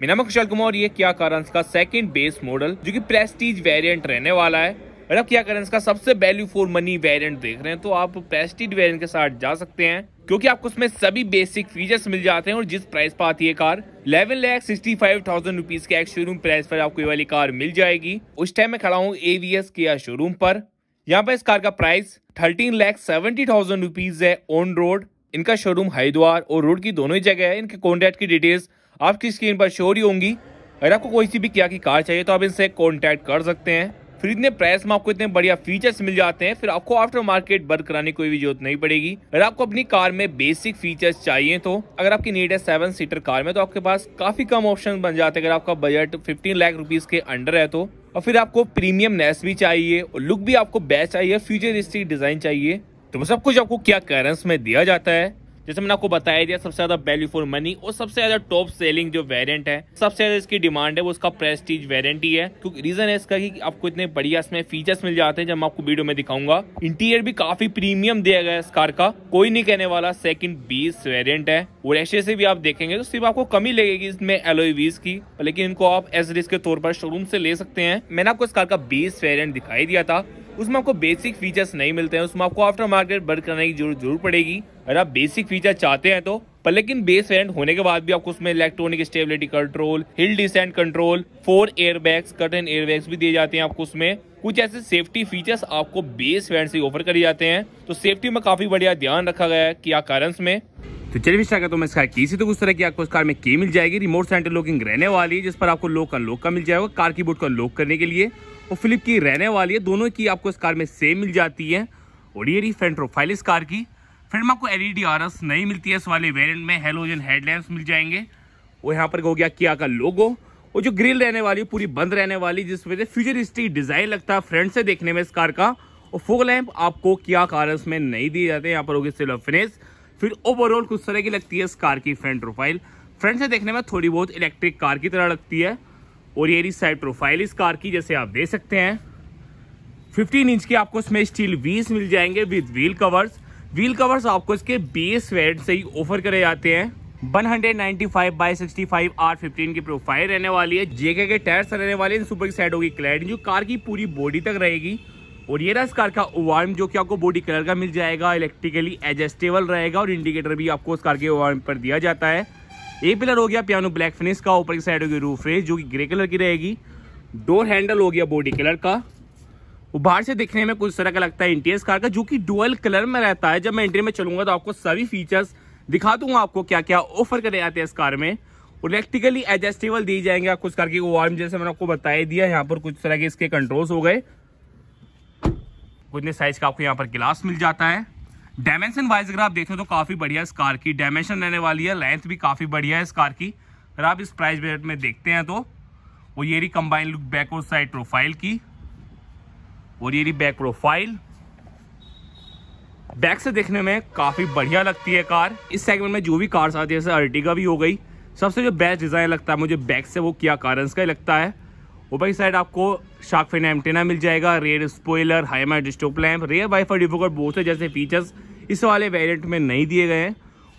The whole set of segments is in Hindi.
मेरा नाम खुशाल कुमार ये क्या कारंस का सेकंड बेस मॉडल जो कि प्रेस्टीज वेरिएंट रहने वाला है अगर आप क्या करेंस का सबसे वैल्यू फॉर मनी वेरिएंट देख रहे हैं तो आप प्रेस्टीज वेरिएंट के साथ जा सकते हैं क्योंकि आपको उसमें सभी बेसिक फीचर्स मिल जाते हैं और जिस प्राइस पर आती है car eleven lakh sixty five thousand rupees के एक शोरूम प्राइस पर आपको ये वाली कार मिल जाएगी उस टाइम मैं खड़ा हूँ एवीएस के शोरूम पर यहाँ पर इस कार का price thirteen lakh seventy thousand rupees है ऑन रोड इनका शोरूम हरिद्वार और रोड की दोनों ही जगह है इनके कॉन्टेक्ट की डिटेल्स आपकी स्क्रीन पर शो रही होंगी अगर आपको कोई सी भी किया की कार चाहिए तो आप इनसे कॉन्टैक्ट कर सकते हैं फिर इतने प्राइस में आपको इतने बढ़िया फीचर्स मिल जाते हैं फिर आपको आफ्टर मार्केट बंद कराने की कोई भी जरूरत नहीं पड़ेगी अगर आपको अपनी कार में बेसिक फीचर्स चाहिए तो अगर आपकी नीड है सेवन सीटर कार में तो आपके पास काफी कम ऑप्शन बन जाते हैं अगर आपका बजट फिफ्टीन लाख रुपीज के अंडर है तो और फिर आपको प्रीमियम नेस भी चाहिए और लुक भी आपको बेस्ट चाहिए फ्यूचरिस्टिक डिजाइन चाहिए तो सब कुछ आपको क्या कैरेंस में दिया जाता है जैसे मैंने आपको बताया दिया सबसे ज्यादा वैल्यू फॉर मनी और सबसे ज्यादा टॉप सेलिंग जो वेरियंट है सबसे ज्यादा इसकी डिमांड है वो उसका प्रेस्टीज वेरियंट ही है क्योंकि रीजन है इसका कि आपको इतने बढ़िया इसमें फीचर्स मिल जाते हैं जब मैं आपको वीडियो में दिखाऊंगा इंटीरियर भी काफी प्रीमियम दिया गया इस कार का कोई नहीं कहने वाला सेकंड बीस वेरियंट है और ऐसे से भी आप देखेंगे तो सिर्फ आपको कमी लगेगी इसमें एलोईवीज की लेकिन इनको आप एस के तौर पर शोरूम से ले सकते हैं मैंने आपको इस कार का बीस वेरियंट दिखाई दिया था उसमें आपको बेसिक फीचर्स नहीं मिलते हैं उसमें आपको आफ्टर मार्केट बर्ड करने की जरूरत जरूर पड़ेगी अगर आप बेसिक फीचर चाहते हैं तो पर लेकिन बेस वेरिएंट होने के बाद भी आपको उसमें electronic stability control hill descent control four airbags curtain airbags भी दिए जाते हैं आपको उसमें कुछ ऐसे सेफ्टी फीचर्स आपको बेस वेरिएंट से ऑफर करे जाते हैं तो सेफ्टी में काफी बढ़िया ध्यान रखा गया है कि आ कारंस में तो चलिए विश्व का तो मैं इस कार की तो उस तरह की आपको इस कार में की मिल जाएगी रिमोट सेंटर लॉकिंग रहने वाली है जिस पर आपको लॉक अनलॉक का मिल जाएगा कार की बूट का अनलॉक करने के लिए और फिलिप की रहने वाली है दोनों की आपको इस कार में सेम मिल जाती है और ये रही फ्रंट प्रोफाइल इस कार की फिर में आपको एलईडी आरएस नहीं मिलती है इस वाले वेरिएंट में हेलोजन हेडलैम्प मिल जाएंगे और यहाँ पर हो गया किया का लोगो और जो ग्रिल रहने वाली है पूरी बंद रहने वाली जिस वजह से फ्यूचरिस्टिक डिज़ाइन लगता है फ्रंट से देखने में इस कार का और फोक लैम्प आपको किया एस में नहीं दिए जाते यहाँ पर होगी सिल्वर फिनिश फिर ओवरऑल कुछ तरह की लगती है इस कार की फ्रंट प्रोफाइल फ्रंट से देखने में थोड़ी बहुत इलेक्ट्रिक कार की तरह लगती है और ये साइड प्रोफाइल इस कार की जैसे आप देख सकते हैं 15 इंच के आपको इसमें स्टील व्हील्स मिल जाएंगे with wheel covers wheel covers आपको इसके बेस वेट से ही ऑफर करे जाते हैं 195 बाय 65 R15 की प्रोफाइल रहने वाली है जेके के टायर्स रहने वाले हैं सुपर साइड होगी क्लैड जो कार की पूरी बॉडी तक रहेगी और ये रहा इस कार का ओवार्म जो कि आपको बॉडी कलर का मिल जाएगा इलेक्ट्रिकली एडजस्टेबल रहेगा और इंडिकेटर भी आपको उस कार के ओवार्म पर दिया जाता है ए पिलर हो गया पियानो ब्लैक फिनिश का ऊपर की साइड होगी रूफ रेस जो कि ग्रे कलर की रहेगी डोर हैंडल हो गया बॉडी कलर का वो बाहर से देखने में कुछ तरह का लगता है इंटीरियर कार का जो कि डुअल कलर में रहता है जब मैं इंटीरियर में चलूंगा तो आपको सभी फीचर्स दिखा दूंगा आपको क्या क्या ऑफर करे जाते हैं इस कार में इलेक्ट्रिकली एडजस्टेबल दी जाएंगे आपको इस कार की वार्म जैसे मैंने आपको बताया दिया यहाँ पर कुछ तरह के इसके कंट्रोल्स हो गए कुछ साइज का आपको यहाँ पर गिलास मिल जाता है डायमेंशन वाइज अगर आप देखें तो काफ़ी बढ़िया इस कार की डायमेंशन रहने वाली है लेंथ भी काफ़ी बढ़िया है इस कार की अगर आप इस प्राइस बजट में देखते हैं तो और ये रही कंबाइंड लुक बैक और साइड प्रोफाइल की और ये रही बैक प्रोफाइल बैक से देखने में काफ़ी बढ़िया लगती है कार इस सेगमेंट में जो भी कार्स आती है जैसे अर्टिगा भी हो गई सबसे जो बेस्ट डिज़ाइन लगता है मुझे बैक से वो किया कारंस का ही लगता है ऊपर की साइड आपको शार्क फिन एंटेना मिल जाएगा rear spoiler high mount stop lamp rear wiper defogger बोसे जैसे फीचर्स इस वाले वेरियंट में नहीं दिए गए हैं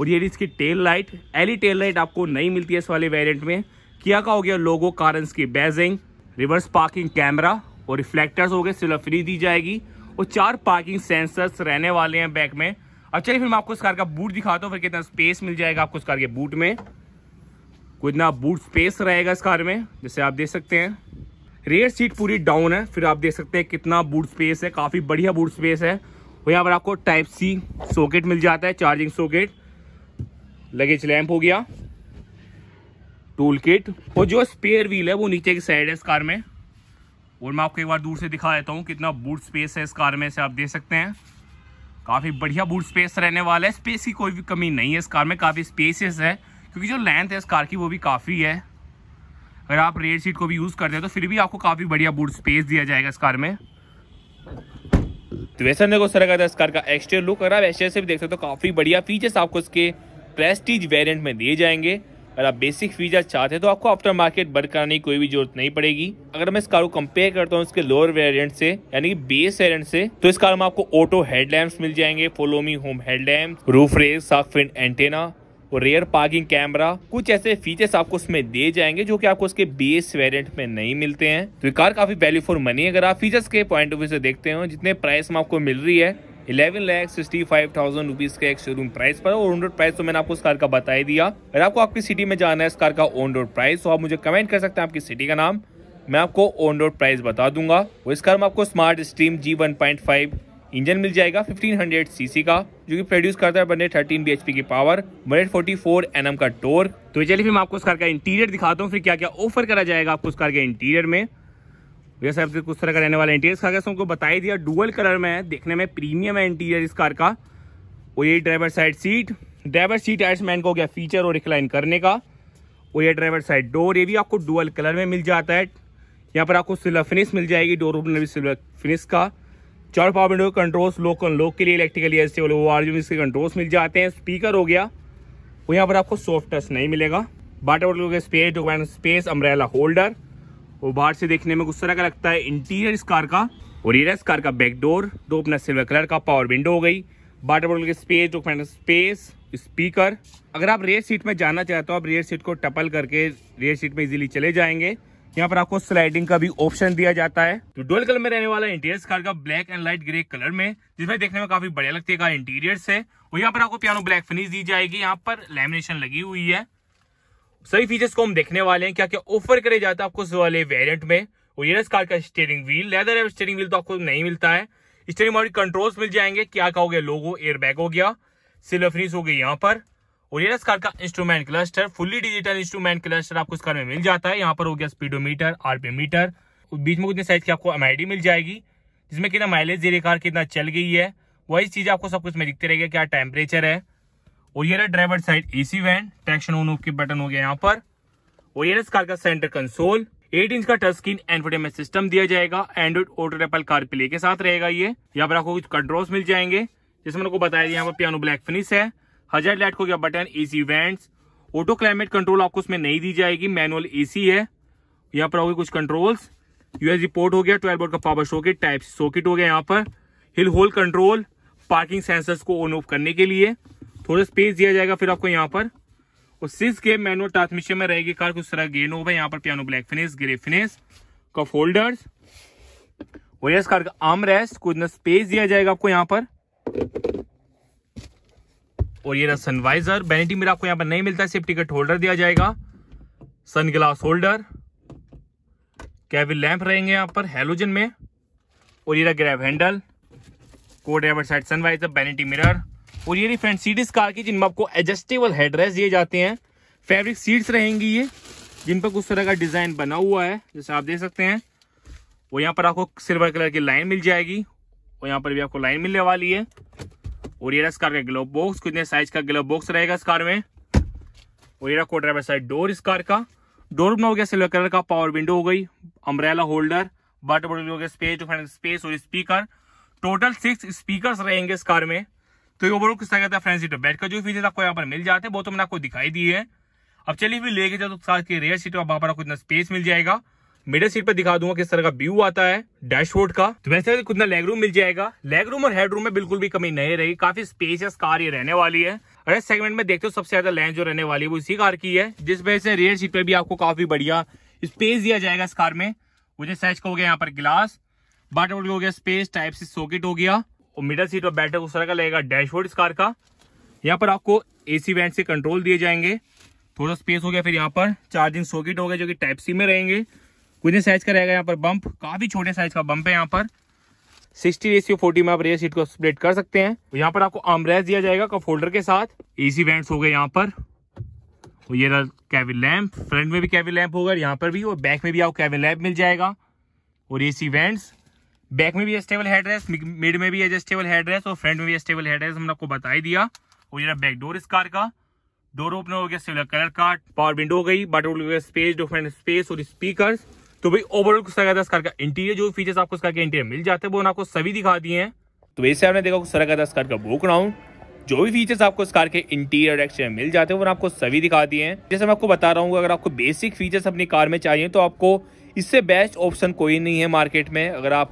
और ये इसकी tail light LED tail light आपको नहीं मिलती है इस वाले वेरियंट में किया का हो गया लोगो कारंस की बेजिंग रिवर्स पार्किंग कैमरा और रिफ्लेक्टर्स हो गए सिर्फ फ्री दी जाएगी और चार पार्किंग सेंसर्स रहने वाले हैं बैक में अब चलिए फिर मैं आपको इस कार का बूट दिखाता हूँ फिर कितना स्पेस मिल जाएगा आपको इस कार के बूट में कितना बूट स्पेस रहेगा इस कार में जैसे आप देख सकते हैं रेयर सीट पूरी डाउन है फिर आप देख सकते हैं कितना बूट स्पेस है काफ़ी बढ़िया बूट स्पेस है और यहाँ पर आपको टाइप सी सॉकेट मिल जाता है चार्जिंग सॉकेट लगेज लैम्प हो गया टूल किट और जो स्पेयर व्हील है वो नीचे की साइड है इस कार में और मैं आपको एक बार दूर से दिखा देता हूँ कितना बूट स्पेस है इस कार में से आप देख सकते हैं काफ़ी बढ़िया बूट स्पेस रहने वाला है स्पेस की कोई भी कमी नहीं है इस कार में काफ़ी स्पेसियस है क्योंकि जो लेंथ है इस कार की वो भी काफ़ी है अगर आप रेयर सीट को भी यूज़ करते हो तो फिर भी आपको काफ़ी बढ़िया बूट स्पेस दिया जाएगा इस कार में तो वैसा देखो सर तरह इस कार का एक्सटीरियर लुक अगर आप एक्सटीरियर से भी देख सकते हो तो काफ़ी बढ़िया फीचर्स आपको इसके प्रेस्टीज वेरियंट में दिए जाएंगे अगर आप बेसिक फीचर चाहते हैं तो आपको आफ्टर मार्केट बर्क कराने की कोई भी जरूरत नहीं पड़ेगी अगर मैं इस कार को कंपेयर करता हूँ इसके लोअर वेरिएंट से यानी कि बेस वेरिएंट से तो इस कार में आपको ऑटो हेडलैम्प मिल जाएंगे follow me home headlamp roof rails साफ एंटेना और रेयर पार्किंग कैमरा कुछ ऐसे फीचर्स आपको उसमें दिए जाएंगे जो कि आपको उसके बेस वेरिएंट में नहीं मिलते हैं तो ये कार काफी वैल्यू फॉर मनी अगर आप फीचर्स के पॉइंट ऑफ व्यू से देखते हो जितने प्राइस में आपको मिल रही है eleven lakh sixty five thousand rupees के एक शोरूम प्राइस पर और ऑन रोड प्राइस तो मैंने आपको इस कार का बता ही दिया अगर आपको आपकी सिटी में जाना है इस कार का ऑन रोड प्राइस तो आप मुझे कमेंट कर सकते हैं आपकी सिटी का नाम मैं आपको ऑन रोड प्राइस बता दूंगा और इस कार में आपको smart stream G one point five engine मिल जाएगा 1500 सीसी का जो कि प्रोड्यूस करता है बने 13 बीएचपी की पावर बने 44 एनएम का टोर तो चलिए फिर मैं आपको इस कार का इंटीरियर दिखाता हूँ फिर क्या क्या ऑफर करा जाएगा आपको उस कार के इंटीरियर में वैसे साहब कुछ तरह का रहने वाला इंटीरियर कार का बता ही दिया डुअल कलर में है देखने में प्रीमियम है इंटीरियर इस कार का और ये driver side seat driver seat adjustment को हो गया फीचर और रिक्लाइन करने का और ये ड्राइवर साइड डोर ये भी आपको डुअल कलर में मिल जाता है यहाँ पर आपको सिल्वर फिनिश मिल जाएगी डोर ओपनर भी सिल्वर फिनिश का चार पावर विंडो कंट्रोल्स लोक लोक के लिए इलेक्ट्रिकली एसेबल वो आर इसके कंट्रोल्स मिल जाते हैं स्पीकर हो गया वो यहाँ पर आपको सॉफ्ट टच नहीं मिलेगा बाटर बोटल के स्पेस जो स्पेस अम्ब्रेला होल्डर वो बाहर से देखने में कुछ तरह का लगता है इंटीरियर इस कार का और ये इस कार का बैक डोर दो अपना सिल्वर कलर का पावर विंडो हो गई बाटर बोटल के स्पेस जो स्पेस स्पीकर अगर आप रेयर सीट में जाना चाहते हो आप रेयर सीट को टपल करके रेयर सीट में इजिली चले जाएंगे यहाँ पर आपको स्लाइडिंग का भी ऑप्शन दिया जाता है तो डोल कलर में रहने वाला इंटीरियर कार का black and light grey colour में जिसमें देखने में काफी बढ़िया लगती है इंटीरियर है और यहाँ पर आपको पियानो ब्लैक फिनिश दी जाएगी यहाँ पर लेमिनेशन लगी हुई है सभी फीचर्स को हम देखने वाले हैं क्या क्या ऑफर करे जाता है आपको इस वाले वेरियंट में और ये कार का steering wheel leather steering wheel तो आपको नहीं मिलता है स्टेयरिंग मॉडल कंट्रोल्स मिल जाएंगे क्या क्या हो गया लोगो एयरबैग हो गया सिल्वर फिनिश हो गई यहाँ पर और ये इस कार का instrument cluster fully digital instrument cluster आपको इस कार में मिल जाता है यहाँ पर हो गया स्पीडोमीटर आरपीएम मीटर बीच में कितने साइज की आपको एम मिल जाएगी जिसमें कितना माइलेज दे रही कार कितना चल गई है वही चीज़ आपको सब कुछ में दिखते रहेगा क्या टेम्परेचर है और ये driver side AC vent traction on off के बटन हो गया यहाँ पर और ये इस कार का सेंटर कंसोल 8 इंच का टच स्क्रीन एंटरटेनमेंट सिस्टम दिया जाएगा Android Auto Apple CarPlay के साथ रहेगा ये यहाँ पर आपको कुछ कंट्रोल्स मिल जाएंगे जिसमें आपको बताया यहाँ पर पियानो ब्लैक फिनिश है हजार लाइट को गया button AC vents auto climate control आपको उसमें नहीं दी जाएगी मैनुअल एसी है यहाँ पर होगी कुछ कंट्रोल्स यूएसबी पोर्ट हो गया ट्वेल्व बोर्ड का पावर सॉकेट टाइप सॉकेट हो गया यहाँ पर hill hold control parking sensors को ऑन ऑफ करने के लिए थोड़ा स्पेस दिया जाएगा फिर आपको यहाँ पर और सिक्स के मैनुअल ट्रांसमिशन में रहेगी कार कुछ तरह गेन होगा यहाँ पर piano black finish grey finish का फोल्डर्स और यस कार का आर्म रेस्ट कुछ स्पेस दिया जाएगा आपको यहाँ पर और ये रहा सनवाइजर वैनिटी मेरा आपको यहाँ पर नहीं मिलता है सिर्फ टिकट होल्डर दिया जाएगा sunglass holder cabin lamp रहेंगे यहाँ पर हेलोजन में और ये रहा ग्रैब हैंडल को driver side sun visor vanity mirror और ये रही फ्रेंड सीट कार की जिनमें आपको एडजस्टेबल हेडरेस्ट दिए जाते हैं फैब्रिक सीट्स रहेंगी ये जिन पर कुछ तरह का डिज़ाइन बना हुआ है जैसे आप देख सकते हैं और यहाँ पर आपको सिल्वर कलर की लाइन मिल जाएगी और यहाँ पर भी आपको लाइन मिलने वाली है और ये कार का ग्लोव बॉक्स कितने साइज का ग्लोव बॉक्स रहेगा इस कार में और ये रहा को ड्राइवर साइड डोर इस कार का डोर बना हो गया सिल्वर कलर का पावर विंडो हो गई अम्ब्रेला होल्डर बाटर बॉटल हो गया स्पेस स्पेस और स्पीकर टोटल सिक्स स्पीकर रहेंगे इस कार में तो ये ओवरऑल किस तरह का फ्रेंड सीट बैठ का जो फीचर आपको यहाँ पर मिल जाते हैं वो तो मैंने आपको दिखाई दी है अब चलिए भी लेके जाओ तो साथ रेयर सीट में आप आपको इतना स्पेस मिल जाएगा मिडल सीट पर दिखा दूंगा किस तरह का व्यू आता है डैशबोर्ड का तो वैसे तो कितना लेग रूम मिल जाएगा लेग रूम और हेड रूम में बिल्कुल भी कमी नहीं रही काफी स्पेसियस कार ये रहने वाली है और इस सेगमेंट में देखते हो सबसे ज्यादा लेंथ जो रहने वाली है वो इसी कार की है जिस वजह से रेयर सीट पर भी आपको काफी बढ़िया स्पेस दिया जाएगा इस कार में मुझे सैच का हो गया यहाँ पर गिलास बाटर हो गया स्पेस टाइप से सॉकेट हो गया और मिडल सीट पर बैठक उस तरह का लगेगा डैशबोर्ड इस कार का यहाँ पर आपको एसी वेंट से कंट्रोल दिए जाएंगे थोड़ा स्पेस हो गया फिर यहाँ पर चार्जिंग सॉकेट हो गया जो कि टाइप सी में रहेंगे कुछ साइज का रहेगा यहाँ पर बम्प काफी छोटे साइज का बम्प है यहाँ पर सिक्सटी रेसियो फोर्टी में आप रेयर सीट को स्प्लिट कर सकते हैं यहाँ पर आपको आमरेस दिया जाएगा कप होल्डर के साथ एसी वेंट्स हो गए यहाँ पर और ये कैबिन लैम्प फ्रंट में भी कैबिन लैम्प होगा यहाँ पर भी और बैक में भी आपको कैबिन लैम्प मिल जाएगा और एसी वेंट्स बैक में भी एस्टेबल हेड रेस्ट मिड में भी एडजस्टेबल हेड रेस्ट और फ्रंट में भी एस्टेबल हेड रेस्ट हमने आपको बता ही दिया और ये बैक डोर इस कार का डोर ओपनर हो गया सिविलर कलर कार्ड पावर विंडो हो गई बटर स्पेस डिफरेंट स्पेस और स्पीकर तो भाई ओवरऑल कुछ तरह था कार का इंटीरियर जो फीचर्स आपको इस कार के इंटीरियर मिल जाते हैं वो आपको सभी दिखा दिए हैं तो वैसे आपने देखा कुछ तरह था इस कार का बुक रहा हूँ जो भी फीचर्स आपको इस कार के इंटीरियर एक्सटीरियर मिल जाते हैं वो आपको सभी दिखा दिए हैं जैसे मैं आपको बता रहा हूँ अगर आपको बेसिक फीचर्स अपनी कार में चाहिए तो आपको इससे बेस्ट ऑप्शन कोई नहीं है मार्केट में अगर आप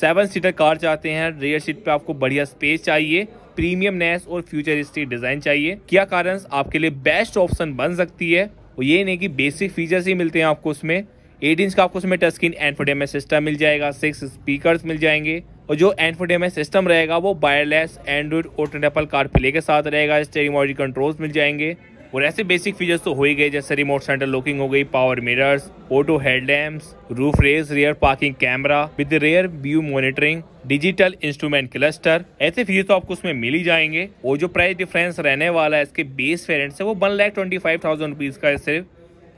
सेवन सीटर कार चाहते हैं रियर सीट पे आपको बढ़िया स्पेस चाहिए प्रीमियम नेस और फ्यूचरिस्टिक डिजाइन चाहिए क्या कारण आपके लिए बेस्ट ऑप्शन बन सकती है और ये नहीं कि बेसिक फीचर्स ही मिलते हैं आपको उसमें एट इंच का आपको उसमें टच स्क्रीन एनफोडेमएस सिस्टम मिल जाएगा सिक्स स्पीकर्स मिल जाएंगे और जो एनफोडेमएस सिस्टम रहेगा वो वायरलेस एंड्रॉइड और टेनेपल कार प्ले के साथ रहेगा स्टेरिंग ऑडियो कंट्रोल्स मिल जाएंगे और ऐसे बेसिक फीचर्स तो हो ही गए जैसे रिमोट सेंटर लॉकिंग हो गई power mirrors auto headlamps roof rails rear parking camera with rear view monitoring digital instrument cluster ऐसे फीचर तो आपको उसमें मिल ही जाएंगे और जो प्राइस डिफरेंस रहने वाला है इसके बेस वेरियंट से वो one lakh twenty five thousand rupees का सिर्फ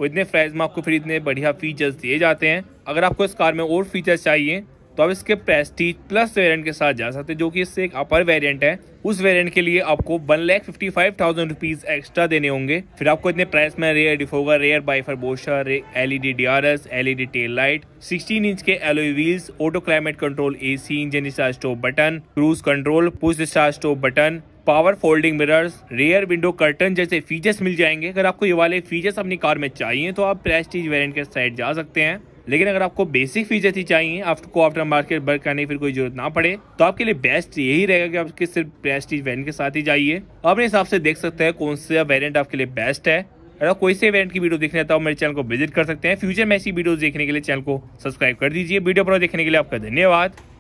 वो तो इतने प्राइस में आपको फिर इतने बढ़िया फीचर्स दिए जाते हैं अगर आपको इस कार में और फीचर्स चाहिए तो आप इसके प्रेस्टीज प्लस वेरिएंट के साथ जा सकते हैं जो कि इससे एक अपर वेरिएंट है उस वेरिएंट के लिए आपको one lakh fifty five thousand rupees extra देने होंगे फिर आपको इतने प्राइस में रेयर डिफोगा रेयर बाइफर बोशा रे, LED DRLs LED tail light sixteen inch के alloy wheels auto climate control AC engine start stop button cruise control push start stop button power folding mirrors rear window curtain जैसे फीचर्स मिल जाएंगे अगर आपको ये वाले फीचर्स अपनी कार में चाहिए तो आप प्रेस्टीज वेरियंट के साइड जा सकते हैं लेकिन अगर आपको बेसिक फीचर्स ही चाहिए आपको आफ्टर मार्केट वर्क करने की फिर कोई जरूरत ना पड़े तो आपके लिए बेस्ट यही रहेगा कि आपके सिर्फ प्रेस्टीज वैन के साथ ही जाइए अपने हिसाब से देख सकते हैं कौन सा वेरिएंट आपके लिए बेस्ट है अगर कोई से इवेंट की वीडियो देखना चाहता मेरे चैनल को विजिट कर सकते हैं फ्यूचर में ऐसी वीडियो देखने के लिए चैनल को सब्सक्राइब कर दीजिए वीडियो पर देखने के लिए आपका धन्यवाद